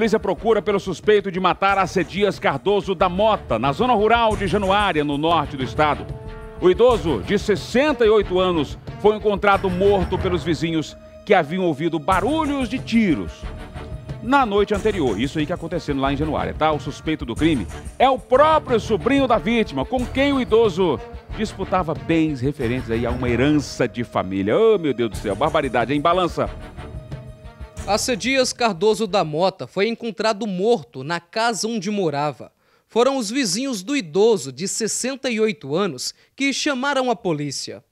Polícia procura pelo suspeito de matar Acedias Cardoso da Mota, na zona rural de Januária, no norte do estado. O idoso, de 68 anos, foi encontrado morto pelos vizinhos que haviam ouvido barulhos de tiros na noite anterior. Isso aí que aconteceu lá em Januária, tá? O suspeito do crime é o próprio sobrinho da vítima, com quem o idoso disputava bens referentes aí a uma herança de família. Oh, meu Deus do céu, barbaridade, em balança. Há dias, Cardoso da Mota foi encontrado morto na casa onde morava. Foram os vizinhos do idoso, de 68 anos, que chamaram a polícia.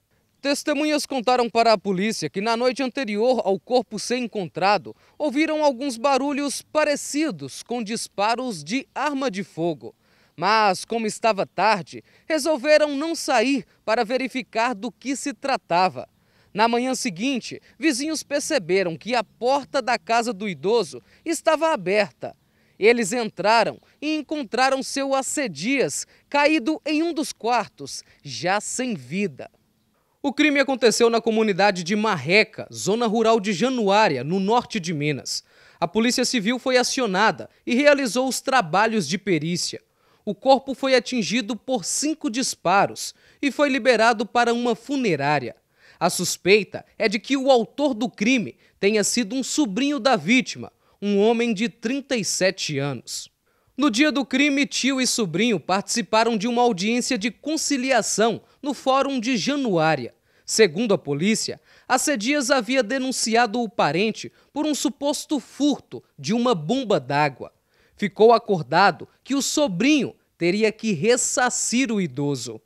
Testemunhas contaram para a polícia que na noite anterior ao corpo ser encontrado, ouviram alguns barulhos parecidos com disparos de arma de fogo. Mas, como estava tarde, resolveram não sair para verificar do que se tratava. Na manhã seguinte, vizinhos perceberam que a porta da casa do idoso estava aberta. Eles entraram e encontraram seu assedias caído em um dos quartos, já sem vida. O crime aconteceu na comunidade de Marreca, zona rural de Januária, no norte de Minas. A Polícia Civil foi acionada e realizou os trabalhos de perícia. O corpo foi atingido por cinco disparos e foi liberado para uma funerária. A suspeita é de que o autor do crime tenha sido um sobrinho da vítima, um homem de 37 anos. No dia do crime, tio e sobrinho participaram de uma audiência de conciliação no Fórum de Januária. Segundo a polícia, a havia denunciado o parente por um suposto furto de uma bomba d'água. Ficou acordado que o sobrinho teria que ressacir o idoso.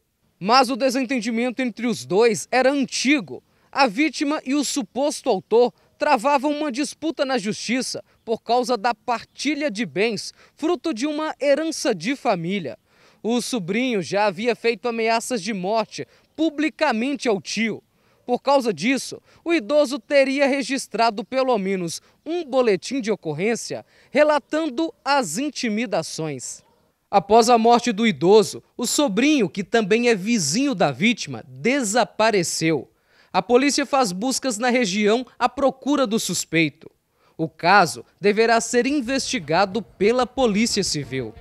Mas o desentendimento entre os dois era antigo. A vítima e o suposto autor travavam uma disputa na justiça por causa da partilha de bens, fruto de uma herança de família. O sobrinho já havia feito ameaças de morte publicamente ao tio. Por causa disso, o idoso teria registrado pelo menos um boletim de ocorrência relatando as intimidações. Após a morte do idoso, o sobrinho, que também é vizinho da vítima, desapareceu. A polícia faz buscas na região à procura do suspeito. O caso deverá ser investigado pela Polícia Civil.